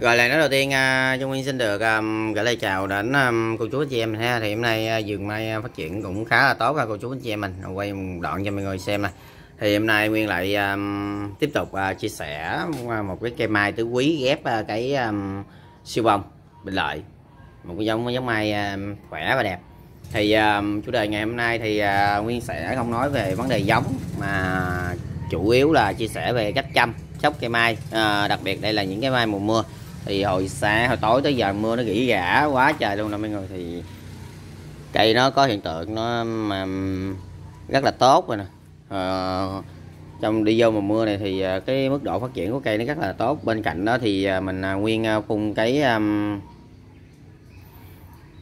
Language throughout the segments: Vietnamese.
Rồi lời nói đầu tiên à, Trung Nguyên xin được um, gửi lời chào đến um, cô chú anh chị em mình ha. Thì hôm nay vườn uh, mai phát triển cũng khá là tốt ha cô chú anh chị em mình. Quay một đoạn cho mọi người xem này. Thì hôm nay Nguyên lại um, tiếp tục uh, chia sẻ một cái cây mai tứ quý ghép uh, cái um, siêu bông bình lợi. Một cái giống giống mai um, khỏe và đẹp. Thì um, chủ đề ngày hôm nay thì uh, Nguyên sẽ không nói về vấn đề giống mà chủ yếu là chia sẻ về cách chăm sóc cây mai, à, đặc biệt đây là những cái mai mùa mưa thì hồi sáng hồi tối tới giờ mưa nó rỉ rả quá trời luôn nè mấy người thì cây nó có hiện tượng nó mà rất là tốt rồi nè à, trong đi vô mùa mưa này thì ờ, cái mức độ phát triển của cây nó rất là tốt bên cạnh đó thì ờ, mình à, nguyên à, phun cái um,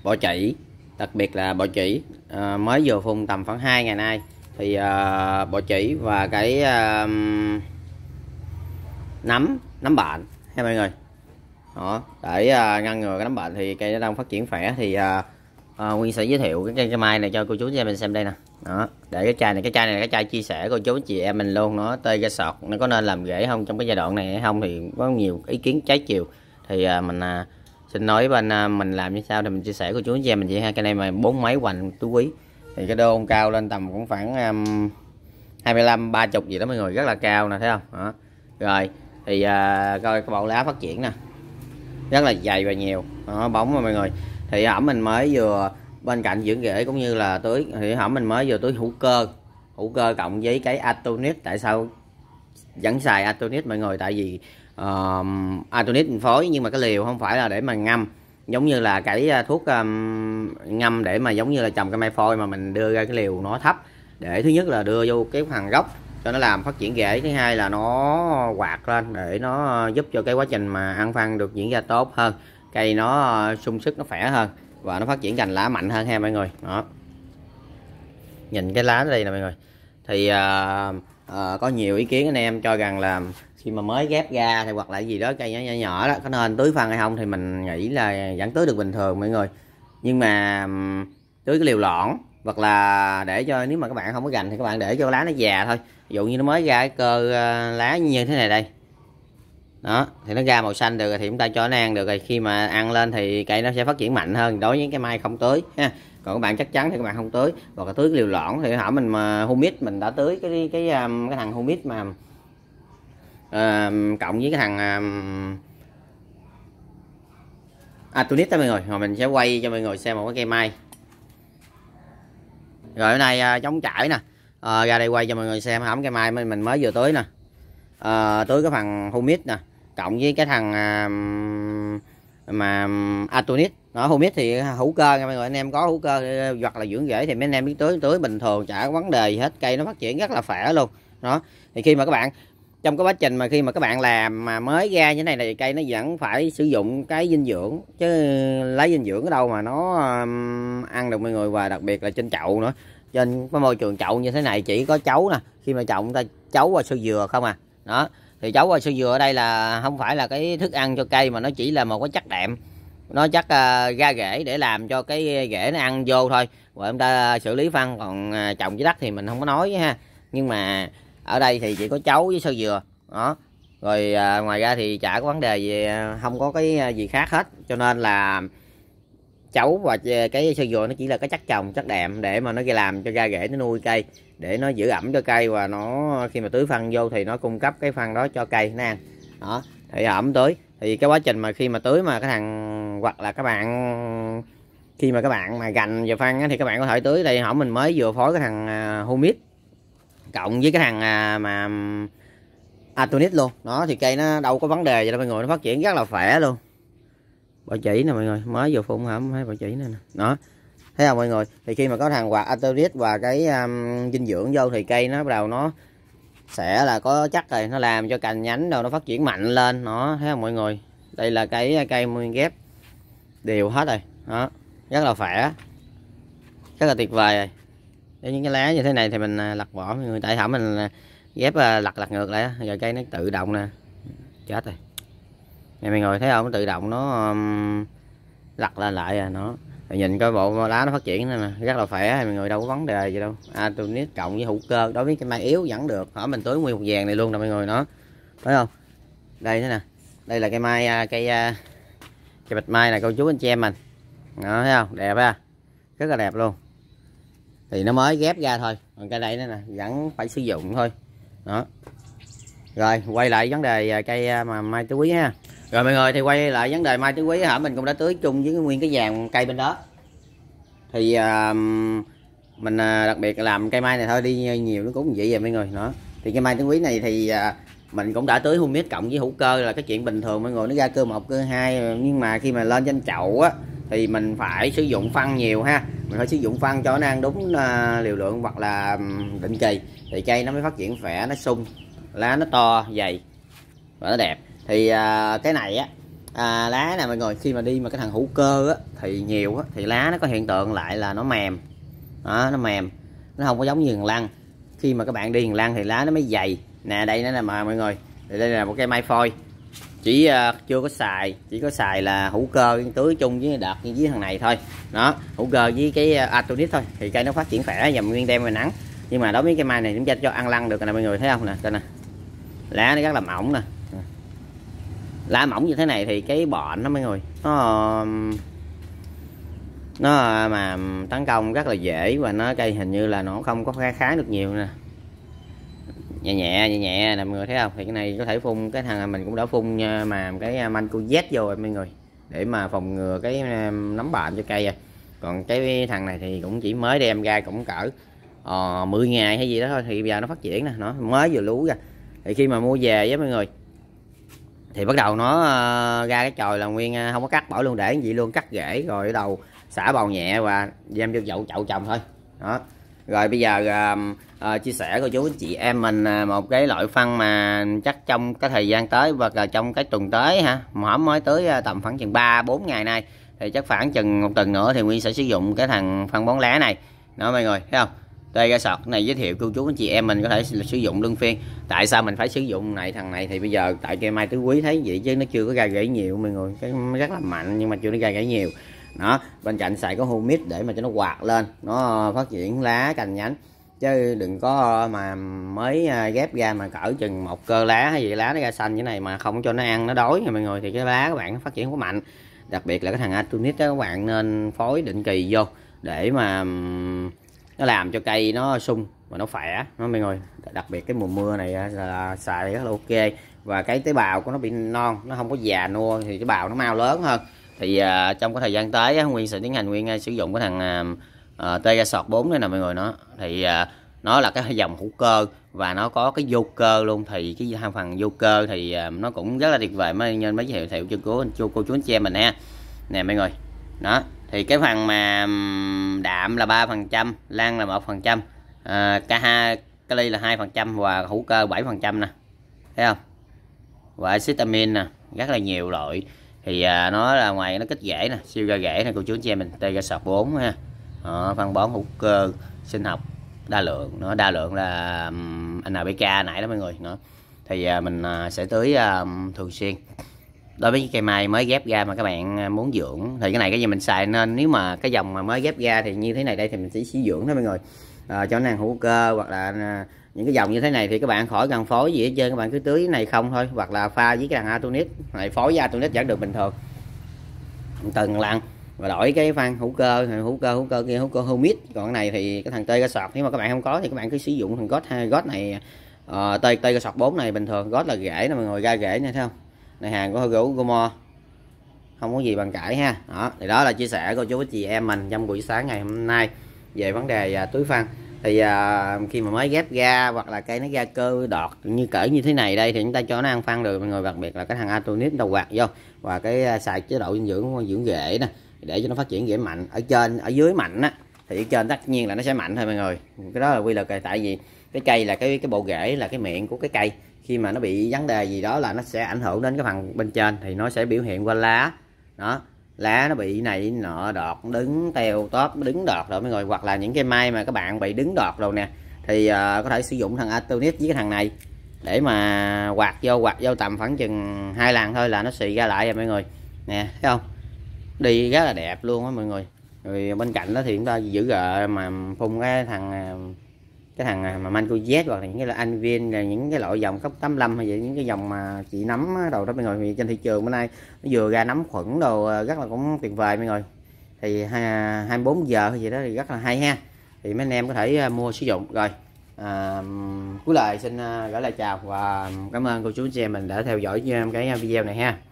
bọ chỉ đặc biệt là bọ chỉ à, mới vừa phun tầm khoảng 2 ngày nay thì à, bọ chỉ và cái à, nấm nấm bạn ha mọi người đó để à, ngăn ngừa cái nấm bệnh thì cây nó đang phát triển khỏe thì à, à, nguyên sẽ giới thiệu cái cây cái mai này cho cô chú cho mình xem đây nè đó để cái chai này cái chai này cái chai chia sẻ cô chú chị em mình luôn nó tê ra sọt nó có nên làm rễ không trong cái giai đoạn này hay không thì có nhiều ý kiến trái chiều thì à, mình à, xin nói bên à, mình làm như sao thì mình chia sẻ cô chú chị em mình vậy ha cái này mà bốn mấy hoành tú quý thì cái đô cao lên tầm cũng khoảng um, 25 30 gì đó mọi người rất là cao nè thấy không đó. rồi thì à, coi cái bộ lá phát triển nè rất là dày và nhiều đó, ờ, bóng mà mọi người thì ẩm mình mới vừa bên cạnh dưỡng rễ cũng như là tưới thì ẩm mình mới vừa tưới hữu cơ hữu cơ cộng với cái atonic tại sao vẫn xài atonic mọi người tại vì uh, atonic phối nhưng mà cái liều không phải là để mà ngâm giống như là cái à, thuốc um, ngâm để mà giống như là trồng cái mai phôi mà mình đưa ra cái liều nó thấp để thứ nhất là đưa vô cái phần gốc cho nó làm phát triển rễ thứ hai là nó quạt lên để nó giúp cho cái quá trình mà ăn phân được diễn ra tốt hơn cây nó ờ, sung sức nó khỏe hơn và nó phát triển cành lá mạnh hơn ha mọi người đó nhìn cái lá đây nè mọi người thì à, à, có nhiều ý kiến anh em cho rằng là khi mà mới ghép ra thì hoặc là gì đó cây nhỏ nhỏ, nhỏ đó có nên tưới phân hay không thì mình nghĩ là vẫn tưới được bình thường mọi người nhưng mà tưới cái liều lõn hoặc là để cho nếu mà các bạn không có gành thì các bạn để cho lá nó già thôi ví dụ như nó mới ra cái cơ à, lá như thế này đây đó thì nó ra màu xanh được rồi thì chúng ta cho nó ăn được rồi khi mà ăn lên thì cây nó sẽ phát triển mạnh hơn đối với cái mai không tưới ha còn các bạn chắc chắn thì các bạn không tưới hoặc là tưới liều lỏng thì hỏi mình mà humid mình đã tưới cái cái cái, à, cái thằng humid mà uh, cộng với cái thằng uh, à tulip đó mọi người rồi mình sẽ quay cho mọi người xem một cái cây mai rồi cái này uh, chống chảy nè à, ra đây quay cho mọi người xem hỏng cây mai mình mới vừa tưới nè à, ờ, tưới cái phần humic nè cộng với cái thằng à, mà atunit nó humic thì hữu cơ nha mọi người anh em có hữu cơ hoặc là dưỡng rễ thì mấy anh em biết tưới tưới bình thường chả có vấn đề gì hết cây nó phát triển rất là khỏe luôn đó thì khi mà các bạn trong cái quá trình mà khi mà các bạn làm mà mới ra như thế này này cây nó vẫn phải sử dụng cái dinh dưỡng chứ lấy dinh dưỡng ở đâu mà nó ăn được mọi người và đặc biệt là trên chậu nữa trên cái môi trường chậu như thế này chỉ có chấu nè khi mà trồng ta chấu qua sơ dừa không à đó thì chấu qua sơ dừa ở đây là không phải là cái thức ăn cho cây mà nó chỉ là một cái chất đệm nó chắc uh, à, ra rễ để làm cho cái rễ nó ăn vô thôi và chúng ta xử lý phân còn à, trồng dưới đất thì mình không có nói ha nhưng mà ở đây thì chỉ có chấu với sơ dừa đó rồi à, ngoài ra thì chả có vấn đề gì à, không có cái gì khác hết cho nên là chấu và cái sơn dừa nó chỉ là cái chất trồng chất đệm để mà nó làm cho ra rễ nó nuôi cây để nó giữ ẩm cho cây và nó khi mà tưới phân vô thì nó cung cấp cái phân đó cho cây nè đó thì ẩm tưới thì cái quá trình mà khi mà tưới mà cái thằng hoặc là các bạn khi mà các bạn mà gành và phân á thì các bạn có thể tưới đây họ mình mới vừa phối cái thằng à, humic cộng với cái thằng à, mà atonic luôn đó thì cây nó đâu có vấn đề gì đâu mọi người nó phát triển rất là khỏe luôn bà chỉ nè mọi người mới vừa phun hả mấy bà chỉ nè đó thấy không mọi người thì khi mà có thằng quạt aterit và cái um, dinh dưỡng vô thì cây nó bắt đầu nó sẽ là có chắc rồi nó làm cho cành nhánh đâu nó phát triển mạnh lên nó thấy không mọi người đây là cái uh, cây nguyên ghép đều hết rồi đó rất là khỏe rất là tuyệt vời rồi những cái lá như thế này thì mình uh, lặt bỏ mọi người tại thẩm mình uh, ghép lặt lặt ngược lại rồi cây nó tự động nè chết rồi nè mọi người thấy không tự động nó um, lật lên lại à nó rồi nhìn coi bộ lá nó phát triển này nè rất là khỏe mọi người đâu có vấn đề gì đâu à tôi biết cộng với hữu cơ đối với cái mai yếu vẫn được ở mình tưới nguyên một vàng này luôn nè mọi người nó thấy không đây thế nè đây là cây mai à, cây à, cây bạch mai này cô chú anh chị em mình đó thấy không đẹp ha rất là đẹp luôn thì nó mới ghép ra thôi còn cây đây nữa nè vẫn phải sử dụng thôi đó rồi quay lại vấn đề à, cây mà mai tứ quý ha rồi mọi người thì quay lại vấn đề mai tứ quý hả mình cũng đã tưới chung với nguyên cái vàng cây bên đó thì uh, mình uh, đặc biệt làm cây mai này thôi đi nhiều nó cũng vậy rồi mọi người nữa thì cây mai tứ quý này thì uh, mình cũng đã tưới humic cộng với hữu cơ là cái chuyện bình thường mọi người nó ra cơ một cơ hai nhưng mà khi mà lên trên chậu á thì mình phải sử dụng phân nhiều ha mình phải sử dụng phân cho nó ăn đúng ờ, liều lượng hoặc là định kỳ thì cây nó mới phát triển khỏe nó sung lá nó to dày và nó đẹp thì à, cái này á à, lá nè mọi người khi mà đi mà cái thằng hữu cơ á thì nhiều á thì lá nó có hiện tượng lại là nó mềm đó, nó mềm nó không có giống như thằng lăng khi mà các bạn đi thằng lăng thì lá nó mới dày nè đây nó là mà mọi người thì đây là một cây mai phôi chỉ uh, chưa có xài chỉ có xài là hữu cơ tưới chung với đợt như với thằng này thôi đó hữu cơ với cái uh, thôi thì cây nó phát triển khỏe dầm nguyên đêm và nắng nhưng mà đối với cái mai này chúng ta cho ăn lăng được nè mọi người thấy không nè đây nè lá nó rất là mỏng nè lá mỏng như thế này thì cái bọn nó mấy người nó um, nó um, mà um, tấn công rất là dễ và nó cây hình như là nó không có khá khá được nhiều nè nhẹ nhẹ nhẹ nhẹ nè mọi người thấy không thì cái này có thể phun cái thằng mình cũng đã phun uh, mà cái uh, manco z vô rồi mấy người để mà phòng ngừa cái nấm bệnh cho cây rồi à. còn cái thằng này thì cũng chỉ mới đem ra cũng cỡ uh, ờ, 10 ngày hay gì đó thôi thì bây giờ nó phát triển nè nó mới vừa lú ra thì khi mà mua về với mọi người thì bắt đầu nó ờ, ra cái chồi là nguyên ờ, không có cắt bỏ luôn để gì luôn cắt rễ rồi bắt đầu xả bầu nhẹ và đem vô chậu chậu trồng thôi đó rồi bây giờ uh, chia sẻ cô chú chị em mình một cái loại phân mà chắc trong cái thời gian tới và trong cái tuần tới ha hổm mới tới tầm khoảng chừng 3 4 ngày nay thì chắc khoảng chừng một tuần nữa thì nguyên sẽ sử dụng cái thằng phân bón lá này đó mọi người thấy không đây ra sọt này giới thiệu cô chú anh chị em mình có thể sử dụng luân phiên tại sao mình phải sử dụng này thằng này thì bây giờ tại cây mai tứ quý thấy vậy chứ nó chưa có ra rễ nhiều mọi người cái rất là mạnh nhưng mà chưa nó ra rễ nhiều nó bên cạnh xài có humic để mà cho nó quạt lên nó phát triển lá cành nhánh chứ đừng có mà mới à, ghép ra mà cỡ chừng một cơ lá hay gì lá nó ra xanh như này mà không cho nó ăn nó đói nha mọi người thì cái lá các bạn phát triển quá mạnh đặc biệt là cái thằng atunis đó các bạn nên phối định kỳ vô để mà nó làm cho cây nó sung và nó khỏe nó mọi người đặc biệt cái mùa mưa này là xài rất là ok và cái tế bào của nó bị non nó không có già nua thì tế bào nó mau lớn hơn thì uh, trong cái thời gian tới uh, nguyên sẽ tiến hành nguyên uh, sử dụng cái thằng uh, tê ra sọt 4 này nè mọi người nó thì uh, nó là cái dòng hữu cơ và nó có cái vô cơ luôn thì cái hai phần vô cơ thì uh, nó cũng rất là tuyệt vời mới nên mới giới thiệu thiệu cho cô, cho cô chú anh chị em mình ha nè mọi người đó thì cái phần mà đạm là ba phần trăm lan là một phần trăm ờ, cả kali là hai phần trăm và hữu cơ bảy phần trăm nè thấy không và vitamin nè rất là nhiều loại thì à, nó là ngoài nó kích rễ nè siêu ra rễ này cô chú anh chị em mình tê ra sọt 4 ha à, phân bón hữu cơ sinh học đa lượng nó đa lượng là NPK nãy đó mọi người nữa thì à, mình à, sẽ tưới à, thường xuyên đối với cây mai mới ghép ra mà các bạn à, muốn dưỡng thì cái này cái gì mình xài nên nếu mà cái dòng mà mới ghép ra thì như thế này đây thì mình sẽ sử dưỡng thôi mọi người à, cho năng hữu cơ hoặc là à, những cái dòng như thế này thì các bạn khỏi cần phối gì hết trơn các bạn cứ tưới này không thôi hoặc là pha với cái đàn atonic này phối với atonic vẫn được bình thường từng lần và đổi cái phan hữu cơ hữu cơ hữu cơ kia hữu cơ humic còn cái này thì cái thằng tê cái sọt nếu mà các bạn không có thì các bạn cứ sử dụng thằng gót hai gót này uh, tê tê cái sọt bốn này bình thường gót là rễ nè mọi người ra rễ này thấy không này hàng của gấu Gomo không có gì bằng cãi ha đó thì đó là chia sẻ của chú chị em mình trong buổi sáng ngày hôm nay về vấn đề à, túi phân thì à, khi mà mới ghép ra hoặc là cây nó ra cơ đọt như cỡ như thế này đây thì chúng ta cho nó ăn phân được mọi người đặc biệt là cái thằng atonit đầu quạt vô và cái à, xài chế độ dinh dưỡng dưỡng rễ nè để cho nó phát triển rễ mạnh ở trên ở dưới mạnh á thì ở trên tất nhiên là nó sẽ mạnh thôi mọi người cái đó là quy luật tại vì cái cây là cái cái bộ rễ là cái miệng của cái cây khi mà nó bị vấn đề gì đó là nó sẽ ảnh hưởng đến cái phần bên trên thì nó sẽ biểu hiện qua lá đó lá nó bị này nọ đọt đứng teo tóp đứng đọt rồi mấy người hoặc là những cái mai mà các bạn bị đứng đọt rồi nè thì uh, có thể sử dụng thằng Atonit với cái thằng này để mà quạt vô quạt vô tầm khoảng chừng hai lần thôi là nó xì ra lại rồi mọi người nè thấy không đi rất là đẹp luôn á mọi người rồi bên cạnh đó thì chúng ta giữ gợ mà phun cái thằng ờ, cái thằng à, mà manco Z hoặc là những cái là anh viên là những cái loại dòng cấp 85 hay vậy những cái dòng mà chị nắm đầu đó mọi người trên thị trường bữa nay nó vừa ra nắm khuẩn đồ à, rất là cũng tuyệt vời mọi người thì 24 à, giờ hay gì đó thì rất là hay ha thì mấy anh em có thể mua sử dụng rồi à, cuối lời xin gửi lời chào và cảm ơn cô chú chị em mình đã theo dõi cái video này ha